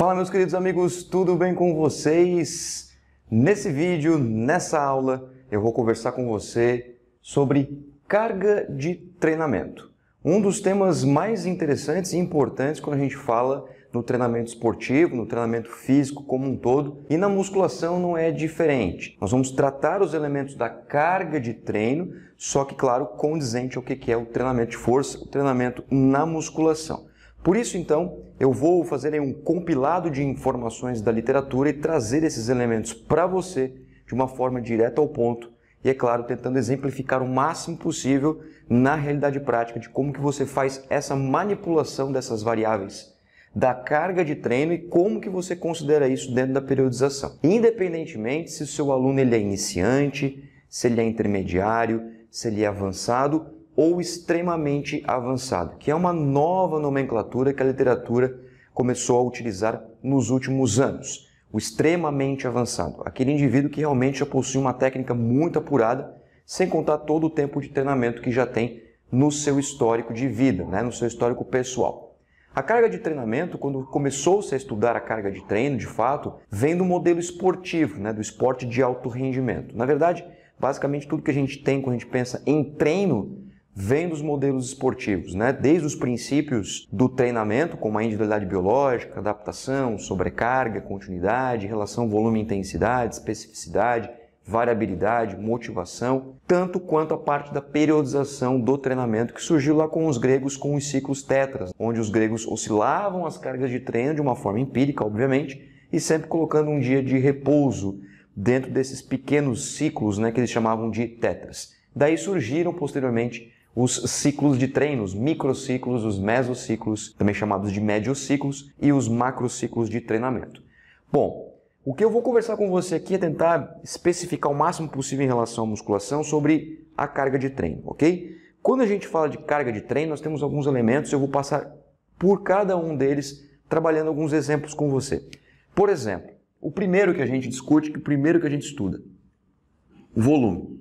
Fala meus queridos amigos, tudo bem com vocês? Nesse vídeo, nessa aula, eu vou conversar com você sobre carga de treinamento. Um dos temas mais interessantes e importantes quando a gente fala no treinamento esportivo, no treinamento físico como um todo, e na musculação não é diferente. Nós vamos tratar os elementos da carga de treino, só que, claro, condizente ao que é o treinamento de força, o treinamento na musculação. Por isso, então, eu vou fazer um compilado de informações da literatura e trazer esses elementos para você de uma forma direta ao ponto e, é claro, tentando exemplificar o máximo possível na realidade prática de como que você faz essa manipulação dessas variáveis, da carga de treino e como que você considera isso dentro da periodização. Independentemente se o seu aluno ele é iniciante, se ele é intermediário, se ele é avançado, ou extremamente avançado, que é uma nova nomenclatura que a literatura começou a utilizar nos últimos anos. O extremamente avançado, aquele indivíduo que realmente já possui uma técnica muito apurada, sem contar todo o tempo de treinamento que já tem no seu histórico de vida, né? no seu histórico pessoal. A carga de treinamento, quando começou-se a estudar a carga de treino, de fato, vem do modelo esportivo, né? do esporte de alto rendimento. Na verdade, basicamente tudo que a gente tem quando a gente pensa em treino vem dos modelos esportivos, né? desde os princípios do treinamento, como a individualidade biológica, adaptação, sobrecarga, continuidade, relação volume-intensidade, especificidade, variabilidade, motivação, tanto quanto a parte da periodização do treinamento que surgiu lá com os gregos com os ciclos tetras, onde os gregos oscilavam as cargas de treino de uma forma empírica, obviamente, e sempre colocando um dia de repouso dentro desses pequenos ciclos né, que eles chamavam de tetras. Daí surgiram posteriormente os ciclos de treino, os microciclos, os mesociclos, também chamados de médiociclos, e os macrociclos de treinamento. Bom, o que eu vou conversar com você aqui é tentar especificar o máximo possível em relação à musculação sobre a carga de treino, ok? Quando a gente fala de carga de treino, nós temos alguns elementos, eu vou passar por cada um deles, trabalhando alguns exemplos com você. Por exemplo, o primeiro que a gente discute, que o primeiro que a gente estuda, o volume.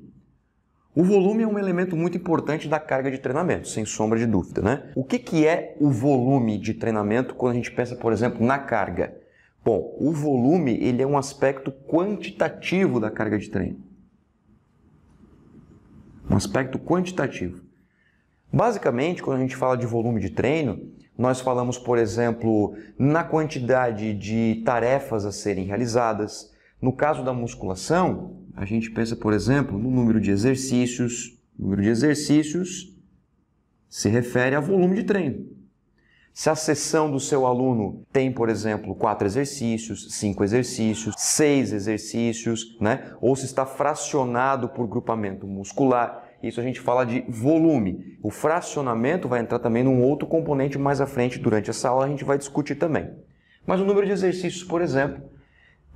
O volume é um elemento muito importante da carga de treinamento, sem sombra de dúvida. Né? O que, que é o volume de treinamento quando a gente pensa, por exemplo, na carga? Bom, o volume ele é um aspecto quantitativo da carga de treino. Um aspecto quantitativo. Basicamente, quando a gente fala de volume de treino, nós falamos, por exemplo, na quantidade de tarefas a serem realizadas. No caso da musculação, a gente pensa, por exemplo, no número de exercícios. O número de exercícios se refere ao volume de treino. Se a sessão do seu aluno tem, por exemplo, quatro exercícios, cinco exercícios, seis exercícios, né? ou se está fracionado por grupamento muscular, isso a gente fala de volume. O fracionamento vai entrar também num outro componente mais à frente durante essa aula, a gente vai discutir também. Mas o número de exercícios, por exemplo,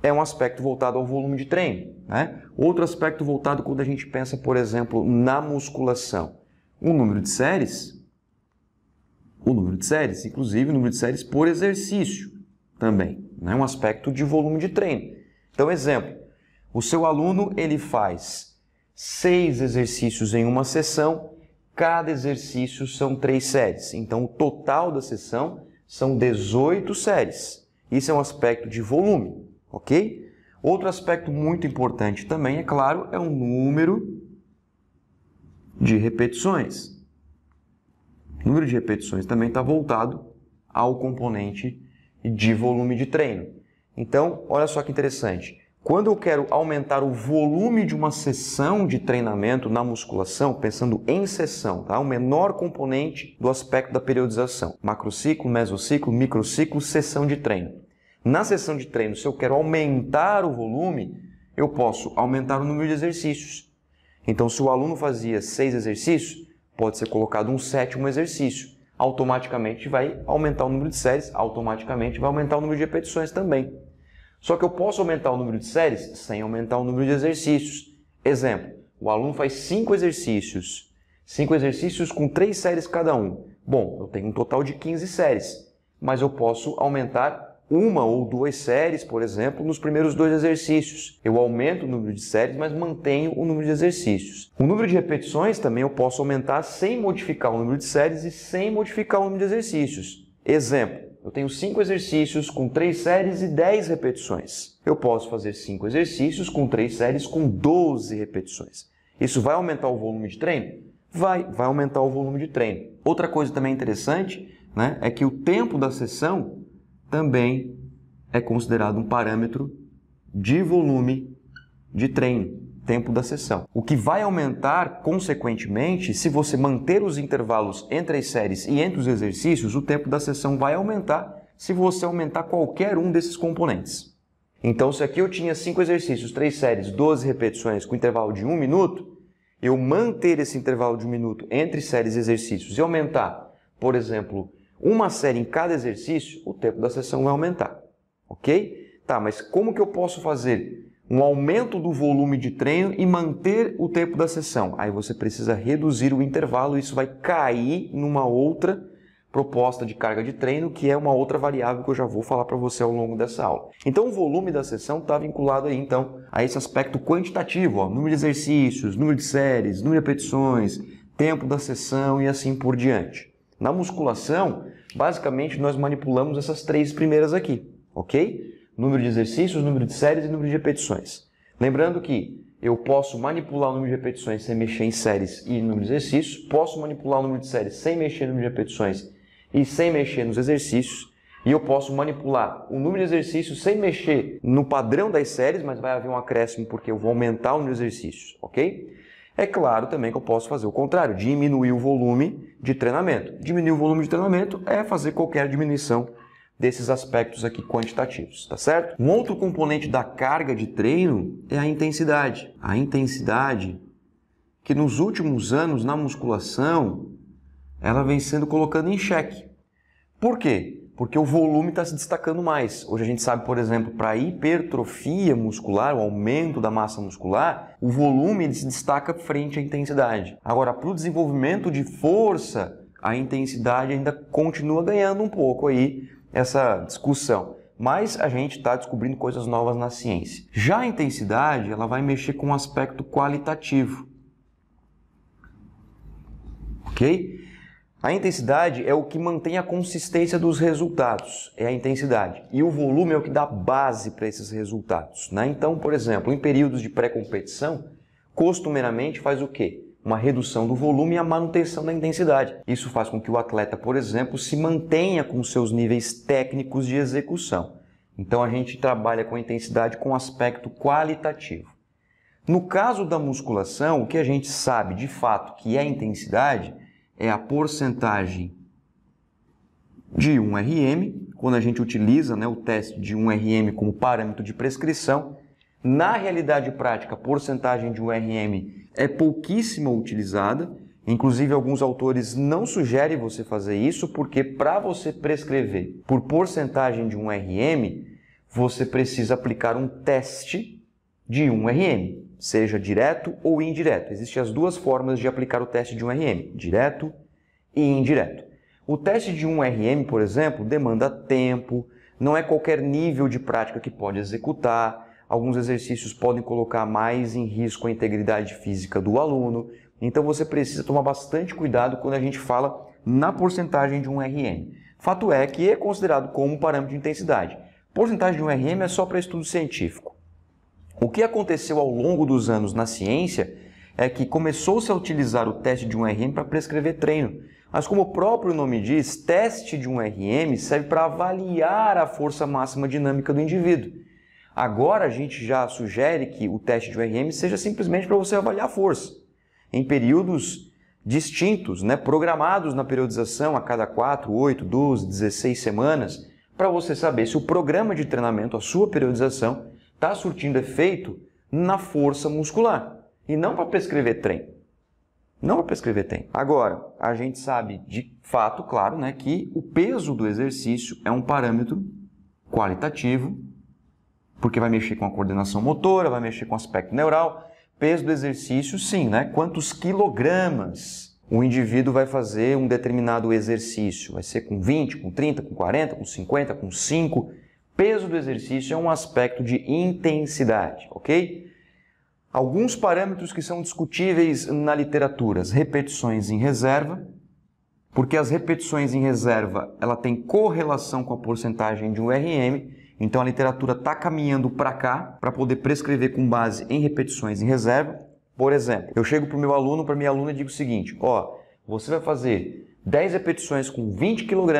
é um aspecto voltado ao volume de treino. Né? Outro aspecto voltado quando a gente pensa, por exemplo, na musculação, o número de séries, o número de séries, inclusive o número de séries por exercício também, né? um aspecto de volume de treino. Então, exemplo, o seu aluno ele faz seis exercícios em uma sessão, cada exercício são três séries, então o total da sessão são 18 séries. Isso é um aspecto de volume ok? Outro aspecto muito importante também, é claro, é o número de repetições. O número de repetições também está voltado ao componente de volume de treino. Então, olha só que interessante. Quando eu quero aumentar o volume de uma sessão de treinamento na musculação, pensando em sessão, tá? o menor componente do aspecto da periodização, macrociclo, mesociclo, microciclo, sessão de treino. Na sessão de treino, se eu quero aumentar o volume, eu posso aumentar o número de exercícios. Então, se o aluno fazia seis exercícios, pode ser colocado um sétimo exercício. Automaticamente vai aumentar o número de séries, automaticamente vai aumentar o número de repetições também. Só que eu posso aumentar o número de séries sem aumentar o número de exercícios. Exemplo, o aluno faz cinco exercícios, cinco exercícios com três séries cada um. Bom, eu tenho um total de 15 séries, mas eu posso aumentar uma ou duas séries, por exemplo, nos primeiros dois exercícios. Eu aumento o número de séries, mas mantenho o número de exercícios. O número de repetições também eu posso aumentar sem modificar o número de séries e sem modificar o número de exercícios. Exemplo, eu tenho cinco exercícios com três séries e dez repetições. Eu posso fazer cinco exercícios com três séries com 12 repetições. Isso vai aumentar o volume de treino? Vai, vai aumentar o volume de treino. Outra coisa também interessante né, é que o tempo da sessão também é considerado um parâmetro de volume de treino, tempo da sessão. O que vai aumentar, consequentemente, se você manter os intervalos entre as séries e entre os exercícios, o tempo da sessão vai aumentar se você aumentar qualquer um desses componentes. Então, se aqui eu tinha 5 exercícios, 3 séries, 12 repetições com intervalo de 1 um minuto, eu manter esse intervalo de 1 um minuto entre séries e exercícios e aumentar, por exemplo, uma série em cada exercício, o tempo da sessão vai aumentar, ok? Tá, mas como que eu posso fazer um aumento do volume de treino e manter o tempo da sessão? Aí você precisa reduzir o intervalo, isso vai cair numa outra proposta de carga de treino, que é uma outra variável que eu já vou falar para você ao longo dessa aula. Então, o volume da sessão está vinculado aí, então, a esse aspecto quantitativo, ó, número de exercícios, número de séries, número de repetições, tempo da sessão e assim por diante. Na musculação, Basicamente, nós manipulamos essas três primeiras aqui, ok? Número de exercícios, número de séries e número de repetições. Lembrando que eu posso manipular o número de repetições sem mexer em séries e número de exercícios, posso manipular o número de séries sem mexer no número de repetições e sem mexer nos exercícios, e eu posso manipular o número de exercícios sem mexer no padrão das séries, mas vai haver um acréscimo porque eu vou aumentar o número de exercícios, ok? É claro também que eu posso fazer o contrário, diminuir o volume de treinamento. Diminuir o volume de treinamento é fazer qualquer diminuição desses aspectos aqui quantitativos, tá certo? Um outro componente da carga de treino é a intensidade. A intensidade que nos últimos anos na musculação ela vem sendo colocada em xeque. Por quê? porque o volume está se destacando mais. Hoje a gente sabe, por exemplo, para hipertrofia muscular, o aumento da massa muscular, o volume se destaca frente à intensidade. Agora, para o desenvolvimento de força, a intensidade ainda continua ganhando um pouco aí essa discussão. Mas a gente está descobrindo coisas novas na ciência. Já a intensidade, ela vai mexer com um aspecto qualitativo. Ok? A intensidade é o que mantém a consistência dos resultados, é a intensidade. E o volume é o que dá base para esses resultados. Né? Então, por exemplo, em períodos de pré-competição, costumeiramente faz o quê? Uma redução do volume e a manutenção da intensidade. Isso faz com que o atleta, por exemplo, se mantenha com seus níveis técnicos de execução. Então a gente trabalha com intensidade com aspecto qualitativo. No caso da musculação, o que a gente sabe de fato que é intensidade é a porcentagem de 1RM, quando a gente utiliza né, o teste de 1RM como parâmetro de prescrição. Na realidade prática, a porcentagem de 1RM é pouquíssima utilizada, Inclusive, alguns autores não sugerem você fazer isso, porque para você prescrever por porcentagem de 1RM, você precisa aplicar um teste de 1RM seja direto ou indireto. Existem as duas formas de aplicar o teste de um RM, direto e indireto. O teste de um RM, por exemplo, demanda tempo, não é qualquer nível de prática que pode executar, alguns exercícios podem colocar mais em risco a integridade física do aluno, então você precisa tomar bastante cuidado quando a gente fala na porcentagem de um RM. Fato é que é considerado como um parâmetro de intensidade. Porcentagem de um RM é só para estudo científico. O que aconteceu ao longo dos anos na ciência é que começou-se a utilizar o teste de um RM para prescrever treino. Mas como o próprio nome diz, teste de um RM serve para avaliar a força máxima dinâmica do indivíduo. Agora a gente já sugere que o teste de um RM seja simplesmente para você avaliar a força. Em períodos distintos, né, programados na periodização a cada 4, 8, 12, 16 semanas, para você saber se o programa de treinamento, a sua periodização, está surtindo efeito na força muscular e não para prescrever trem. Não para prescrever trem. Agora, a gente sabe de fato, claro, né, que o peso do exercício é um parâmetro qualitativo, porque vai mexer com a coordenação motora, vai mexer com o aspecto neural. Peso do exercício, sim, né? Quantos quilogramas o indivíduo vai fazer um determinado exercício? Vai ser com 20, com 30, com 40, com 50, com 5? peso do exercício é um aspecto de intensidade, ok? Alguns parâmetros que são discutíveis na literatura, as repetições em reserva, porque as repetições em reserva ela tem correlação com a porcentagem de um RM, então a literatura está caminhando para cá para poder prescrever com base em repetições em reserva. Por exemplo, eu chego para o meu aluno, para minha aluna e digo o seguinte: ó, você vai fazer 10 repetições com 20 kg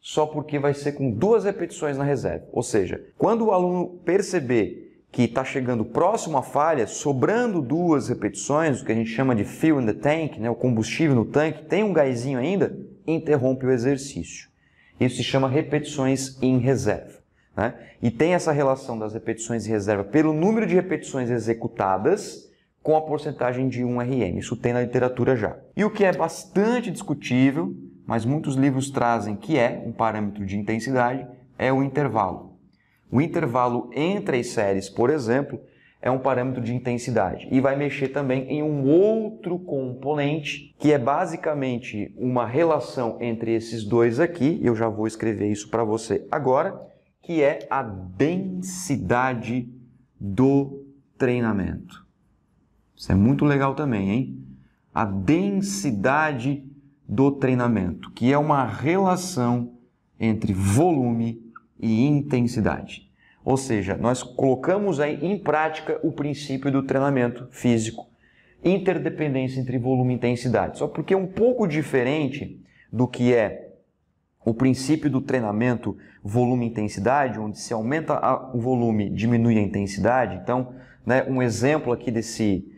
só porque vai ser com duas repetições na reserva. Ou seja, quando o aluno perceber que está chegando próximo à falha, sobrando duas repetições, o que a gente chama de fuel in the tank, né, o combustível no tanque, tem um gásinho ainda, interrompe o exercício. Isso se chama repetições em reserva. Né? E tem essa relação das repetições em reserva pelo número de repetições executadas com a porcentagem de 1RM. Isso tem na literatura já. E o que é bastante discutível mas muitos livros trazem que é um parâmetro de intensidade, é o intervalo. O intervalo entre as séries, por exemplo, é um parâmetro de intensidade e vai mexer também em um outro componente que é basicamente uma relação entre esses dois aqui, eu já vou escrever isso para você agora, que é a densidade do treinamento. Isso é muito legal também, hein? A densidade do treinamento, que é uma relação entre volume e intensidade. Ou seja, nós colocamos aí em prática o princípio do treinamento físico, interdependência entre volume e intensidade. Só porque é um pouco diferente do que é o princípio do treinamento volume intensidade, onde se aumenta o volume, diminui a intensidade. Então, né, um exemplo aqui desse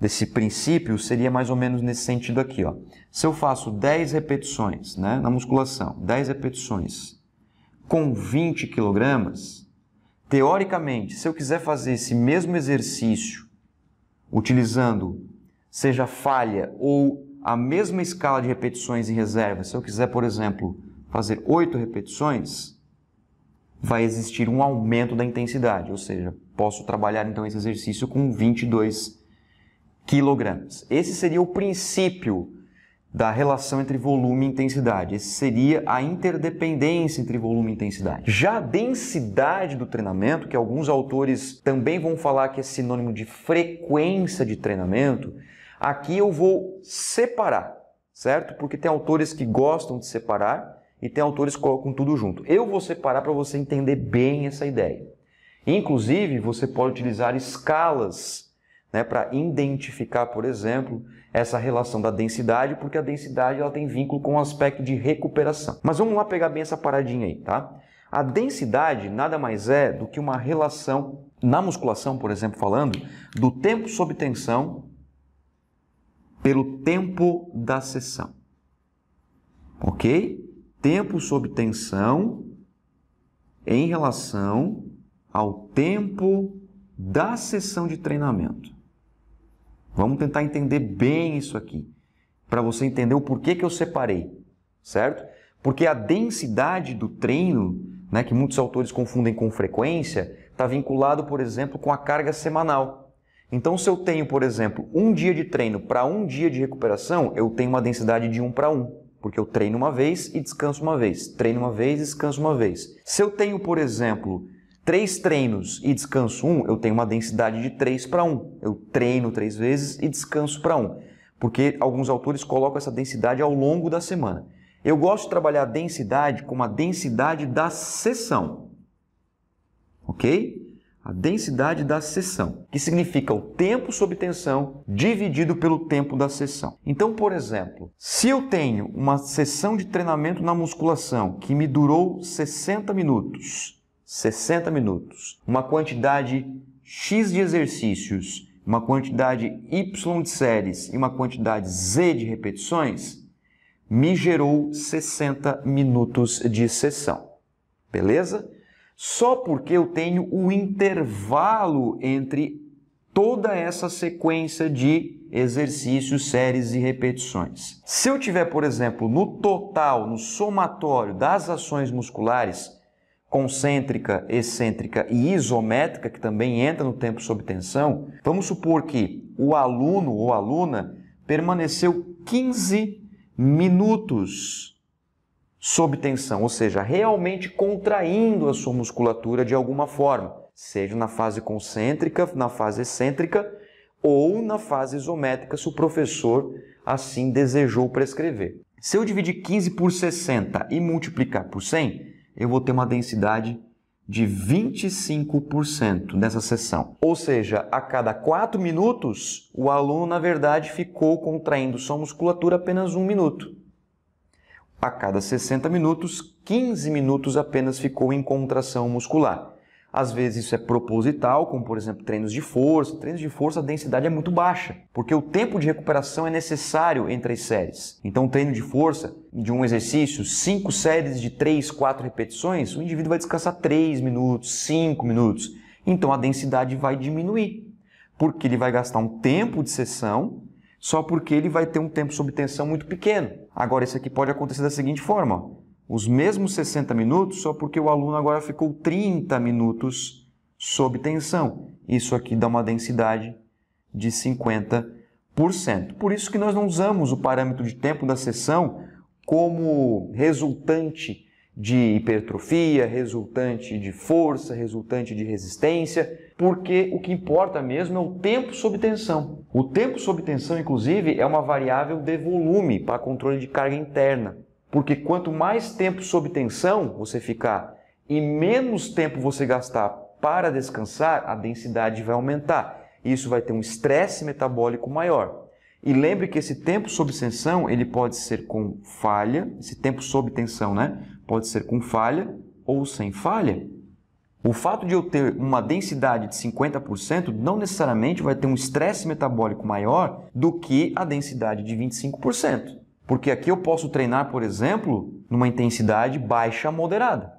desse princípio seria mais ou menos nesse sentido aqui. Ó. Se eu faço 10 repetições né, na musculação, 10 repetições com 20 quilogramas, teoricamente, se eu quiser fazer esse mesmo exercício utilizando seja falha ou a mesma escala de repetições em reserva, se eu quiser, por exemplo, fazer 8 repetições, vai existir um aumento da intensidade, ou seja, posso trabalhar então esse exercício com 22 repetições quilogramas. Esse seria o princípio da relação entre volume e intensidade. Esse seria a interdependência entre volume e intensidade. Já a densidade do treinamento, que alguns autores também vão falar que é sinônimo de frequência de treinamento, aqui eu vou separar, certo? Porque tem autores que gostam de separar e tem autores que colocam tudo junto. Eu vou separar para você entender bem essa ideia. Inclusive, você pode utilizar escalas né, para identificar, por exemplo, essa relação da densidade, porque a densidade ela tem vínculo com o aspecto de recuperação. Mas vamos lá pegar bem essa paradinha aí, tá? A densidade nada mais é do que uma relação, na musculação, por exemplo, falando, do tempo sob tensão pelo tempo da sessão. Ok? Tempo sob tensão em relação ao tempo da sessão de treinamento. Vamos tentar entender bem isso aqui, para você entender o porquê que eu separei, certo? Porque a densidade do treino, né, que muitos autores confundem com frequência, está vinculado, por exemplo, com a carga semanal. Então, se eu tenho, por exemplo, um dia de treino para um dia de recuperação, eu tenho uma densidade de 1 para 1, porque eu treino uma vez e descanso uma vez, treino uma vez e descanso uma vez. Se eu tenho, por exemplo, três treinos e descanso um, eu tenho uma densidade de 3 para 1. Eu treino três vezes e descanso para um, porque alguns autores colocam essa densidade ao longo da semana. Eu gosto de trabalhar a densidade como a densidade da sessão. OK? a densidade da sessão, que significa o tempo sob tensão dividido pelo tempo da sessão. Então, por exemplo, se eu tenho uma sessão de treinamento na musculação que me durou 60 minutos 60 minutos, uma quantidade X de exercícios, uma quantidade Y de séries e uma quantidade Z de repetições, me gerou 60 minutos de sessão. Beleza? Só porque eu tenho o um intervalo entre toda essa sequência de exercícios, séries e repetições. Se eu tiver, por exemplo, no total, no somatório das ações musculares, concêntrica, excêntrica e isométrica, que também entra no tempo sob tensão, vamos supor que o aluno ou aluna permaneceu 15 minutos sob tensão, ou seja, realmente contraindo a sua musculatura de alguma forma, seja na fase concêntrica, na fase excêntrica ou na fase isométrica, se o professor assim desejou prescrever. Se eu dividir 15 por 60 e multiplicar por 100, eu vou ter uma densidade de 25% nessa sessão. Ou seja, a cada 4 minutos, o aluno, na verdade, ficou contraindo sua musculatura apenas 1 minuto. A cada 60 minutos, 15 minutos apenas ficou em contração muscular. Às vezes isso é proposital, como por exemplo treinos de força. Treinos de força a densidade é muito baixa, porque o tempo de recuperação é necessário entre as séries. Então, treino de força de um exercício, cinco séries de três, quatro repetições, o indivíduo vai descansar três minutos, cinco minutos. Então a densidade vai diminuir, porque ele vai gastar um tempo de sessão só porque ele vai ter um tempo sob tensão muito pequeno. Agora, isso aqui pode acontecer da seguinte forma: ó os mesmos 60 minutos só porque o aluno agora ficou 30 minutos sob tensão. Isso aqui dá uma densidade de 50%. Por isso que nós não usamos o parâmetro de tempo da sessão como resultante de hipertrofia, resultante de força, resultante de resistência, porque o que importa mesmo é o tempo sob tensão. O tempo sob tensão, inclusive, é uma variável de volume para controle de carga interna. Porque quanto mais tempo sob tensão você ficar e menos tempo você gastar para descansar, a densidade vai aumentar. Isso vai ter um estresse metabólico maior. E lembre que esse tempo sob tensão, ele pode ser com falha, esse tempo sob tensão, né? Pode ser com falha ou sem falha. O fato de eu ter uma densidade de 50% não necessariamente vai ter um estresse metabólico maior do que a densidade de 25%. Porque aqui eu posso treinar, por exemplo, numa intensidade baixa a moderada,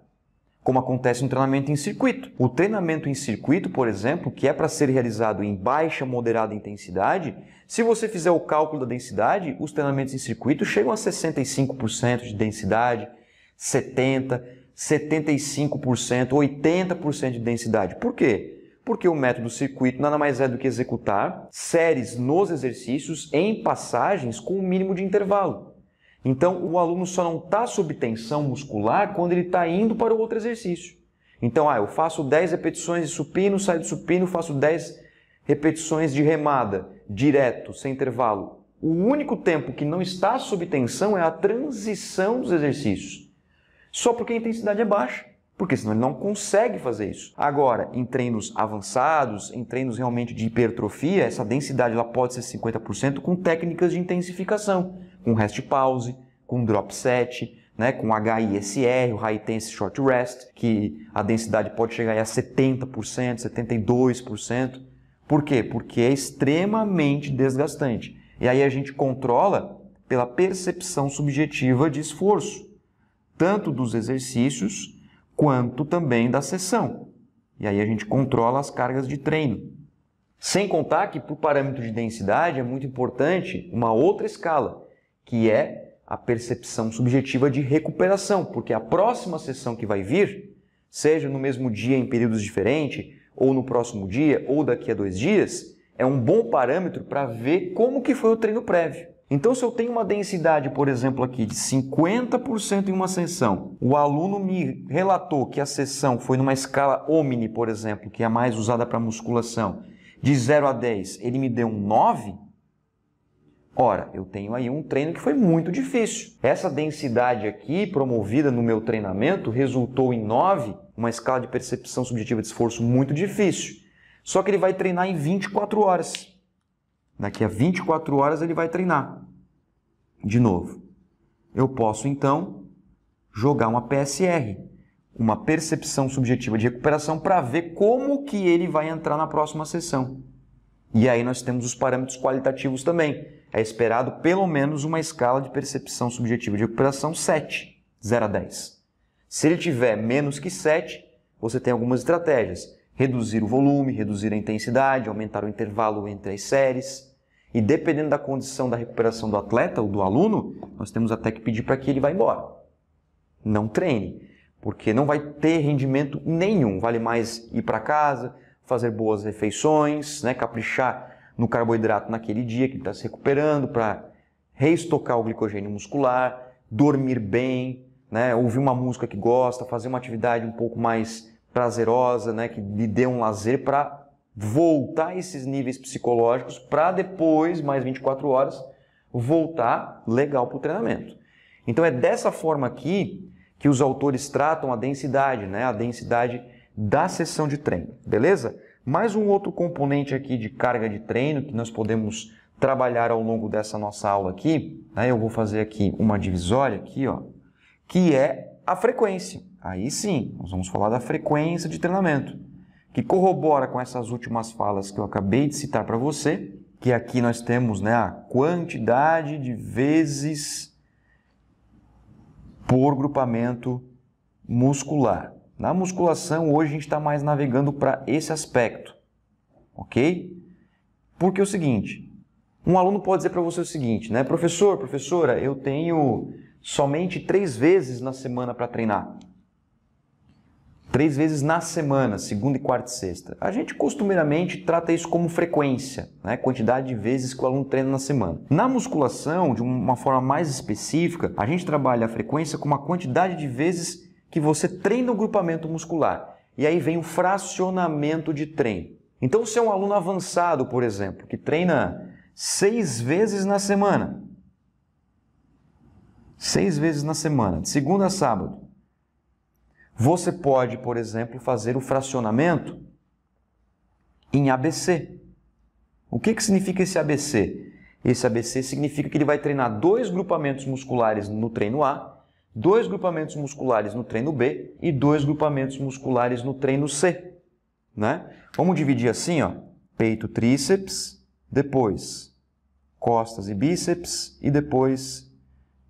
como acontece no treinamento em circuito. O treinamento em circuito, por exemplo, que é para ser realizado em baixa moderada intensidade, se você fizer o cálculo da densidade, os treinamentos em circuito chegam a 65% de densidade, 70, 75%, 80% de densidade. Por quê? porque o método circuito nada mais é do que executar séries nos exercícios em passagens com o um mínimo de intervalo. Então, o aluno só não está sob tensão muscular quando ele está indo para o outro exercício. Então, ah, eu faço 10 repetições de supino, saio do supino, faço 10 repetições de remada, direto, sem intervalo. O único tempo que não está sob tensão é a transição dos exercícios. Só porque a intensidade é baixa porque senão ele não consegue fazer isso. Agora, em treinos avançados, em treinos realmente de hipertrofia, essa densidade ela pode ser 50% com técnicas de intensificação, com rest pause, com drop set, né, com HISR, o High Intensity Short Rest, que a densidade pode chegar a 70%, 72%. Por quê? Porque é extremamente desgastante. E aí a gente controla pela percepção subjetiva de esforço, tanto dos exercícios quanto também da sessão. E aí a gente controla as cargas de treino. Sem contar que para o parâmetro de densidade é muito importante uma outra escala, que é a percepção subjetiva de recuperação, porque a próxima sessão que vai vir, seja no mesmo dia em períodos diferentes, ou no próximo dia, ou daqui a dois dias, é um bom parâmetro para ver como que foi o treino prévio. Então, se eu tenho uma densidade, por exemplo, aqui de 50% em uma sessão, o aluno me relatou que a sessão foi numa escala Omni, por exemplo, que é a mais usada para musculação, de 0 a 10, ele me deu um 9, ora, eu tenho aí um treino que foi muito difícil. Essa densidade aqui, promovida no meu treinamento, resultou em 9, uma escala de percepção subjetiva de esforço muito difícil. Só que ele vai treinar em 24 horas. Daqui a 24 horas ele vai treinar de novo. Eu posso então jogar uma PSR, uma percepção subjetiva de recuperação, para ver como que ele vai entrar na próxima sessão. E aí nós temos os parâmetros qualitativos também. É esperado pelo menos uma escala de percepção subjetiva de recuperação 7, 0 a 10. Se ele tiver menos que 7, você tem algumas estratégias. Reduzir o volume, reduzir a intensidade, aumentar o intervalo entre as séries, e dependendo da condição da recuperação do atleta ou do aluno, nós temos até que pedir para que ele vá embora. Não treine, porque não vai ter rendimento nenhum. Vale mais ir para casa, fazer boas refeições, né, caprichar no carboidrato naquele dia que ele está se recuperando para reestocar o glicogênio muscular, dormir bem, né, ouvir uma música que gosta, fazer uma atividade um pouco mais prazerosa, né, que lhe dê um lazer para voltar esses níveis psicológicos para depois, mais 24 horas, voltar legal para o treinamento. Então é dessa forma aqui que os autores tratam a densidade, né? a densidade da sessão de treino, beleza? Mais um outro componente aqui de carga de treino que nós podemos trabalhar ao longo dessa nossa aula aqui, né? eu vou fazer aqui uma divisória aqui, ó, que é a frequência. Aí sim, nós vamos falar da frequência de treinamento que corrobora com essas últimas falas que eu acabei de citar para você, que aqui nós temos né, a quantidade de vezes por grupamento muscular. Na musculação, hoje a gente está mais navegando para esse aspecto, ok? Porque é o seguinte, um aluno pode dizer para você o seguinte, né? Professor, professora, eu tenho somente três vezes na semana para treinar três vezes na semana, segunda e quarta e sexta. A gente costumeiramente trata isso como frequência, né? quantidade de vezes que o aluno treina na semana. Na musculação, de uma forma mais específica, a gente trabalha a frequência como a quantidade de vezes que você treina o grupamento muscular. E aí vem o fracionamento de treino. Então, se é um aluno avançado, por exemplo, que treina seis vezes na semana, seis vezes na semana, de segunda a sábado, você pode, por exemplo, fazer o fracionamento em ABC. O que, que significa esse ABC? Esse ABC significa que ele vai treinar dois grupamentos musculares no treino A, dois grupamentos musculares no treino B e dois grupamentos musculares no treino C. Né? Vamos dividir assim, ó, peito, tríceps, depois costas e bíceps e depois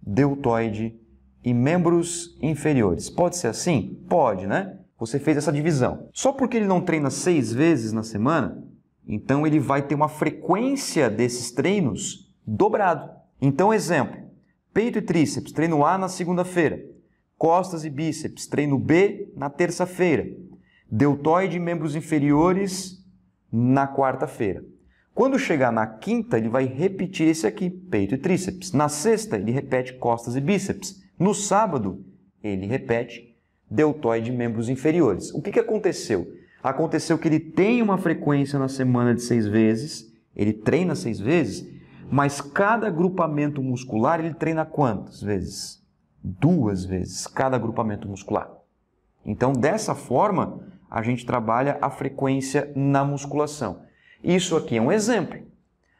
deltoide e membros inferiores. Pode ser assim? Pode, né? Você fez essa divisão. Só porque ele não treina seis vezes na semana, então ele vai ter uma frequência desses treinos dobrado. Então, exemplo: peito e tríceps, treino A na segunda-feira. Costas e bíceps, treino B na terça-feira. Deltoide e membros inferiores na quarta-feira. Quando chegar na quinta, ele vai repetir esse aqui, peito e tríceps. Na sexta, ele repete costas e bíceps. No sábado, ele repete deltoide membros inferiores. O que, que aconteceu? Aconteceu que ele tem uma frequência na semana de seis vezes, ele treina seis vezes, mas cada agrupamento muscular ele treina quantas vezes? Duas vezes cada agrupamento muscular. Então, dessa forma, a gente trabalha a frequência na musculação. Isso aqui é um exemplo,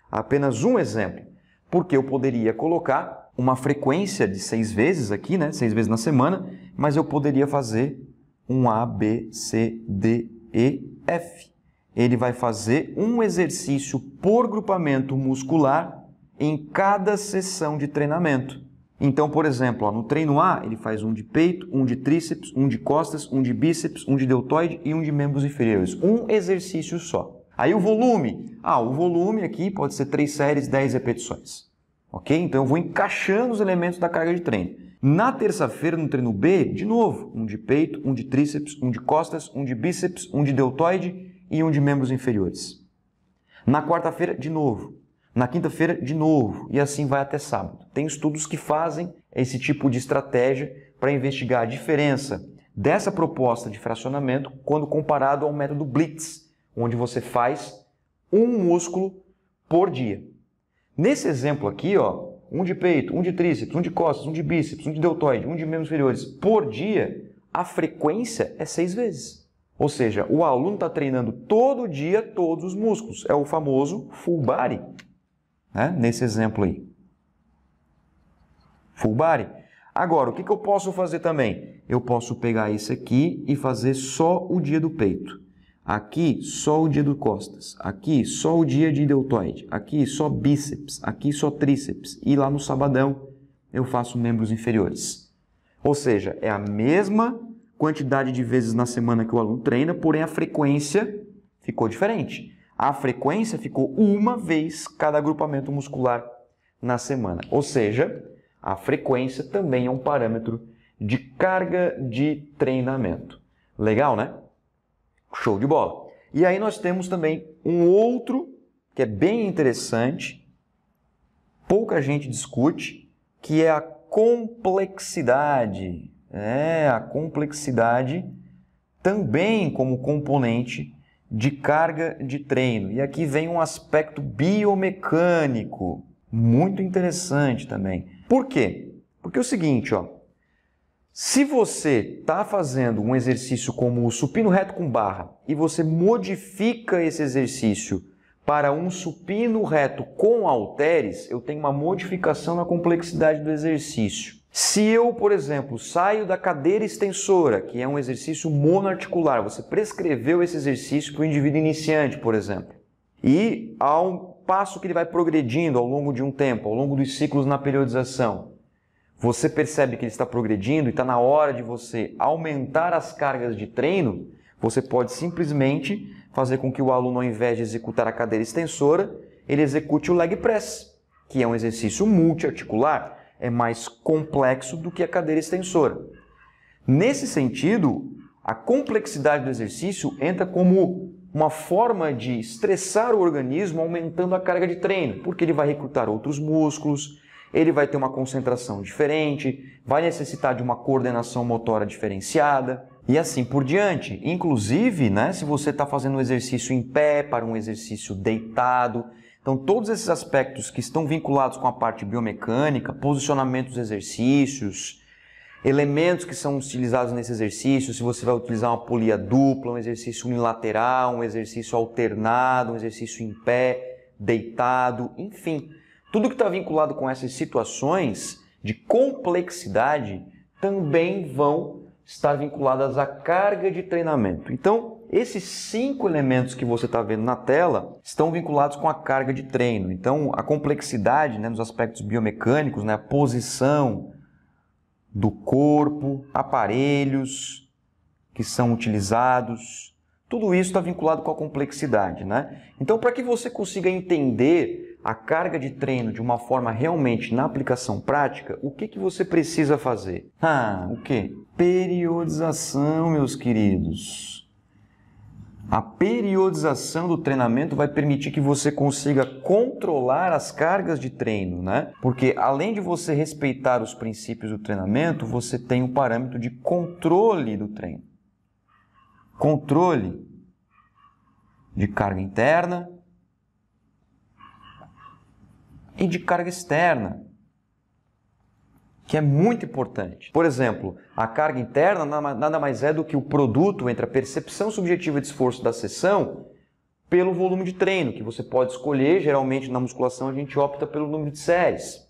apenas um exemplo, porque eu poderia colocar uma frequência de seis vezes aqui, né? Seis vezes na semana, mas eu poderia fazer um A, B, C, D, E, F. Ele vai fazer um exercício por grupamento muscular em cada sessão de treinamento. Então, por exemplo, ó, no treino A, ele faz um de peito, um de tríceps, um de costas, um de bíceps, um de deltoide e um de membros inferiores. Um exercício só. Aí o volume. Ah, o volume aqui pode ser três séries, 10 repetições. Ok? Então eu vou encaixando os elementos da carga de treino. Na terça-feira, no treino B, de novo, um de peito, um de tríceps, um de costas, um de bíceps, um de deltoide e um de membros inferiores. Na quarta-feira, de novo. Na quinta-feira, de novo. E assim vai até sábado. Tem estudos que fazem esse tipo de estratégia para investigar a diferença dessa proposta de fracionamento quando comparado ao método Blitz, onde você faz um músculo por dia. Nesse exemplo aqui, ó, um de peito, um de tríceps, um de costas, um de bíceps, um de deltoide, um de membros inferiores por dia, a frequência é seis vezes. Ou seja, o aluno está treinando todo dia todos os músculos. É o famoso full body, né? nesse exemplo aí. Full body. Agora, o que, que eu posso fazer também? Eu posso pegar esse aqui e fazer só o dia do peito. Aqui só o dia do costas, aqui só o dia de deltoide, aqui só bíceps, aqui só tríceps e lá no sabadão eu faço membros inferiores. Ou seja, é a mesma quantidade de vezes na semana que o aluno treina, porém a frequência ficou diferente. A frequência ficou uma vez cada agrupamento muscular na semana. Ou seja, a frequência também é um parâmetro de carga de treinamento. Legal, né? Show de bola. E aí nós temos também um outro que é bem interessante, pouca gente discute, que é a complexidade. É, a complexidade também como componente de carga de treino. E aqui vem um aspecto biomecânico muito interessante também. Por quê? Porque é o seguinte, ó, se você está fazendo um exercício como o supino reto com barra e você modifica esse exercício para um supino reto com halteres, eu tenho uma modificação na complexidade do exercício. Se eu, por exemplo, saio da cadeira extensora, que é um exercício monoarticular, você prescreveu esse exercício para o indivíduo iniciante, por exemplo, e há um passo que ele vai progredindo ao longo de um tempo, ao longo dos ciclos na periodização, você percebe que ele está progredindo e está na hora de você aumentar as cargas de treino, você pode simplesmente fazer com que o aluno, ao invés de executar a cadeira extensora, ele execute o leg press, que é um exercício multiarticular, é mais complexo do que a cadeira extensora. Nesse sentido, a complexidade do exercício entra como uma forma de estressar o organismo aumentando a carga de treino, porque ele vai recrutar outros músculos, ele vai ter uma concentração diferente, vai necessitar de uma coordenação motora diferenciada e assim por diante. Inclusive, né, se você está fazendo um exercício em pé para um exercício deitado, então todos esses aspectos que estão vinculados com a parte biomecânica, posicionamento dos exercícios, elementos que são utilizados nesse exercício, se você vai utilizar uma polia dupla, um exercício unilateral, um exercício alternado, um exercício em pé, deitado, enfim. Tudo que está vinculado com essas situações de complexidade também vão estar vinculadas à carga de treinamento. Então, esses cinco elementos que você está vendo na tela estão vinculados com a carga de treino. Então, a complexidade né, nos aspectos biomecânicos, né, a posição do corpo, aparelhos que são utilizados, tudo isso está vinculado com a complexidade, né? Então, para que você consiga entender a carga de treino de uma forma realmente na aplicação prática, o que, que você precisa fazer? Ah, o que? Periodização, meus queridos. A periodização do treinamento vai permitir que você consiga controlar as cargas de treino, né? Porque além de você respeitar os princípios do treinamento, você tem um parâmetro de controle do treino controle de carga interna e de carga externa, que é muito importante. Por exemplo, a carga interna nada mais é do que o produto entre a percepção subjetiva de esforço da sessão pelo volume de treino, que você pode escolher, geralmente na musculação a gente opta pelo número de séries.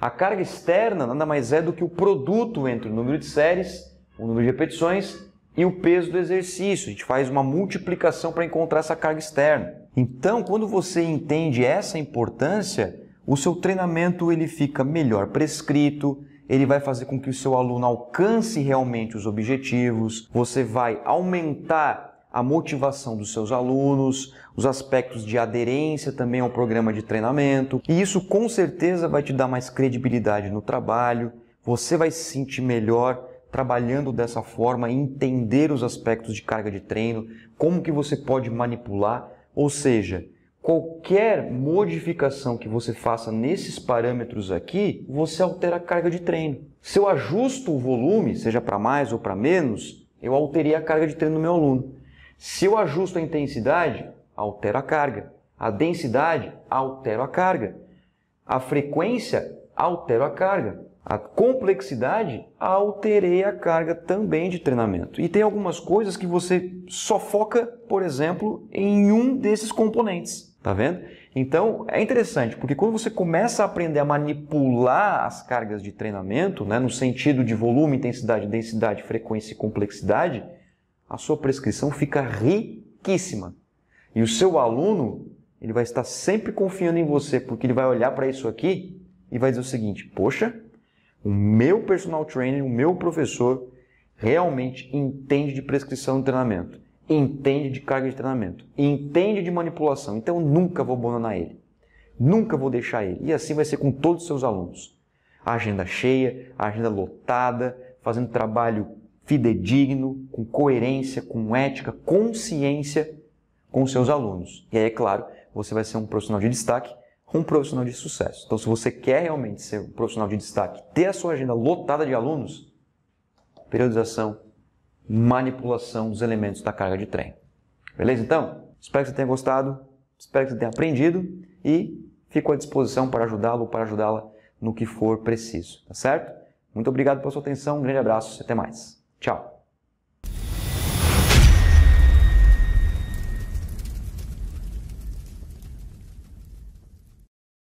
A carga externa nada mais é do que o produto entre o número de séries, o número de repetições e o peso do exercício. A gente faz uma multiplicação para encontrar essa carga externa. Então, quando você entende essa importância, o seu treinamento ele fica melhor prescrito, ele vai fazer com que o seu aluno alcance realmente os objetivos, você vai aumentar a motivação dos seus alunos, os aspectos de aderência também ao programa de treinamento, e isso com certeza vai te dar mais credibilidade no trabalho, você vai se sentir melhor trabalhando dessa forma, entender os aspectos de carga de treino, como que você pode manipular, ou seja, qualquer modificação que você faça nesses parâmetros aqui, você altera a carga de treino. Se eu ajusto o volume, seja para mais ou para menos, eu alterei a carga de treino do meu aluno. Se eu ajusto a intensidade, altero a carga. A densidade, altero a carga. A frequência, altero a carga a complexidade, alterei a carga também de treinamento. E tem algumas coisas que você só foca, por exemplo, em um desses componentes. Tá vendo? Então é interessante, porque quando você começa a aprender a manipular as cargas de treinamento, né, no sentido de volume, intensidade, densidade, frequência e complexidade, a sua prescrição fica riquíssima. E o seu aluno ele vai estar sempre confiando em você, porque ele vai olhar para isso aqui e vai dizer o seguinte: Poxa, o meu personal trainer, o meu professor, realmente entende de prescrição de treinamento, entende de carga de treinamento, entende de manipulação. Então eu nunca vou abandonar ele, nunca vou deixar ele. E assim vai ser com todos os seus alunos. agenda cheia, agenda lotada, fazendo trabalho fidedigno, com coerência, com ética, consciência com seus alunos. E aí, é claro, você vai ser um profissional de destaque com um profissional de sucesso. Então, se você quer realmente ser um profissional de destaque, ter a sua agenda lotada de alunos, periodização, manipulação dos elementos da carga de treino. Beleza, então? Espero que você tenha gostado, espero que você tenha aprendido e fico à disposição para ajudá-lo ou para ajudá-la no que for preciso, tá certo? Muito obrigado pela sua atenção, um grande abraço e até mais. Tchau!